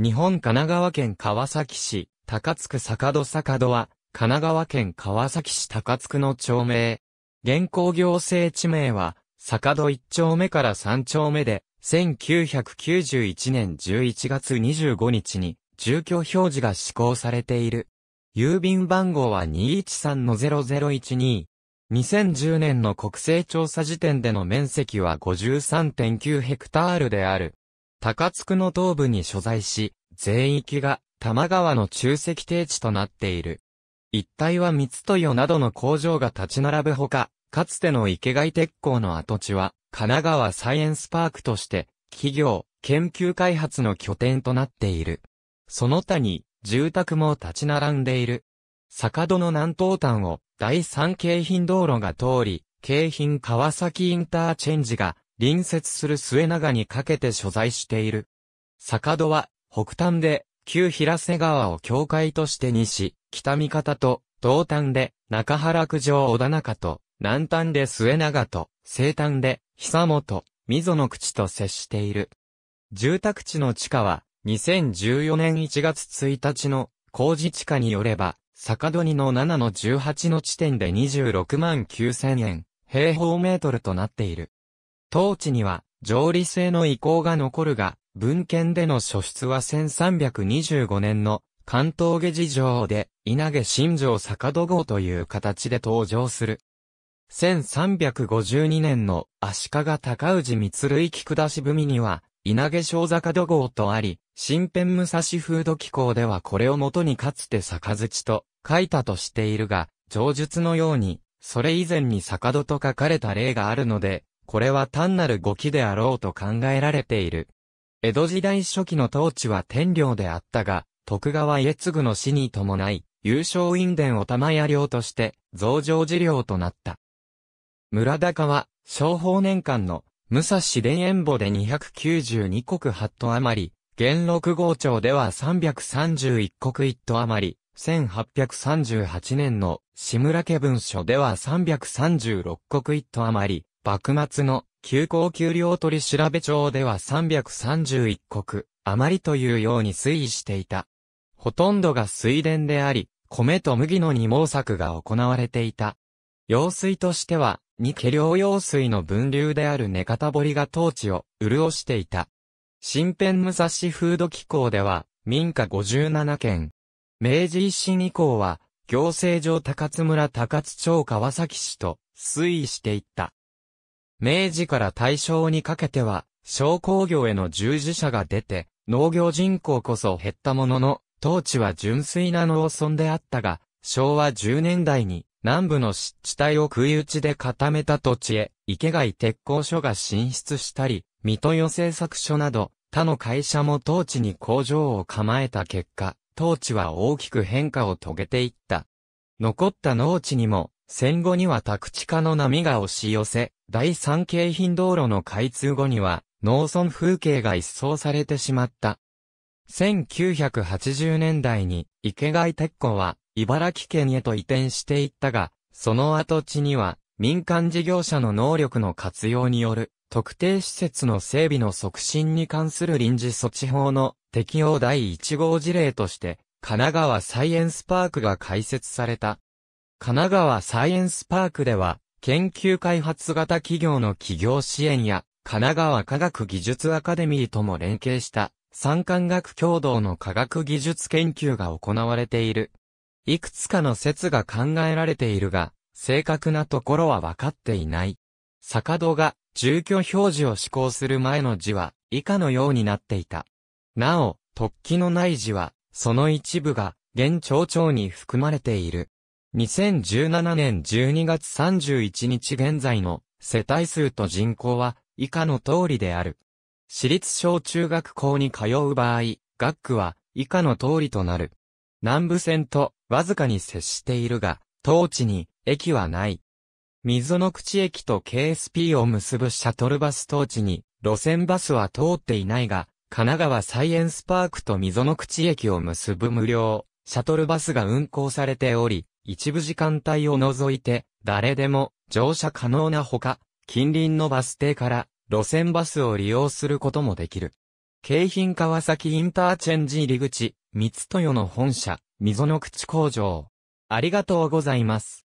日本神奈川県川崎市、高津区坂戸坂戸は、神奈川県川崎市高津区の町名。現行行政地名は、坂戸1丁目から3丁目で、1991年11月25日に、住居表示が施行されている。郵便番号は213-0012。2010年の国勢調査時点での面積は53.9ヘクタールである。高津区の東部に所在し、全域が多摩川の中石低地となっている。一帯は三豊などの工場が立ち並ぶほか、かつての池貝鉄鋼の跡地は、神奈川サイエンスパークとして、企業、研究開発の拠点となっている。その他に、住宅も立ち並んでいる。坂戸の南東端を、第三京浜道路が通り、京浜川崎インターチェンジが隣接する末長にかけて所在している。坂戸は、北端で、旧平瀬川を境界として西、北三方と、東端で、中原九条小田中と、南端で末長と、西端で、久本、溝の口と接している。住宅地の地価は、2014年1月1日の工事地価によれば、坂戸2の7の18の地点で26万9000円、平方メートルとなっている。当地には、条理性の遺構が残るが、文献での書出は1325年の関東下事情で、稲毛新城坂戸号という形で登場する。1352年の足利高氏三類木下し文には、稲毛小坂戸号とあり、新編武蔵風土機構ではこれをもとにかつて坂槌と書いたとしているが、上述のように、それ以前に坂戸と書かれた例があるので、これは単なる語気であろうと考えられている。江戸時代初期の統治は天領であったが、徳川家継の死に伴い、優勝院伝を玉屋領として、増上寺領となった。村高は、商法年間の、武蔵田園墓で292国8都余り、元禄号町では331国1都余り、1838年の志村家文書では336国1都余り、幕末の休校給料取調べ帳では331国余りというように推移していた。ほとんどが水田であり、米と麦の二毛作が行われていた。用水としては、二家領用水の分流である根方堀が当地を潤していた。新編武蔵風土機構では、民家57件。明治維新以降は、行政上高津村高津町川崎市と推移していった。明治から大正にかけては、商工業への従事者が出て、農業人口こそ減ったものの、当地は純粋な農村であったが、昭和10年代に南部の湿地帯を食い打ちで固めた土地へ、池貝鉄工所が進出したり、水戸予製作所など、他の会社も当地に工場を構えた結果、当地は大きく変化を遂げていった。残った農地にも、戦後には宅地化の波が押し寄せ、第三京浜道路の開通後には、農村風景が一掃されてしまった。1980年代に、池貝鉄工は、茨城県へと移転していったが、その跡地には、民間事業者の能力の活用による、特定施設の整備の促進に関する臨時措置法の適用第1号事例として、神奈川サイエンスパークが開設された。神奈川サイエンスパークでは、研究開発型企業の企業支援や、神奈川科学技術アカデミーとも連携した、産官学共同の科学技術研究が行われている。いくつかの説が考えられているが、正確なところは分かっていない。坂戸が住居表示を施行する前の字は以下のようになっていた。なお、突起のない字は、その一部が現町長に含まれている。2017年12月31日現在の世帯数と人口は以下の通りである。私立小中学校に通う場合、学区は以下の通りとなる。南部線とわずかに接しているが、当地に駅はない。溝の口駅と KSP を結ぶシャトルバス当地に路線バスは通っていないが、神奈川サイエンスパークと溝の口駅を結ぶ無料シャトルバスが運行されており、一部時間帯を除いて、誰でも乗車可能なほか、近隣のバス停から路線バスを利用することもできる。京浜川崎インターチェンジ入り口、三豊の本社、溝の口工場。ありがとうございます。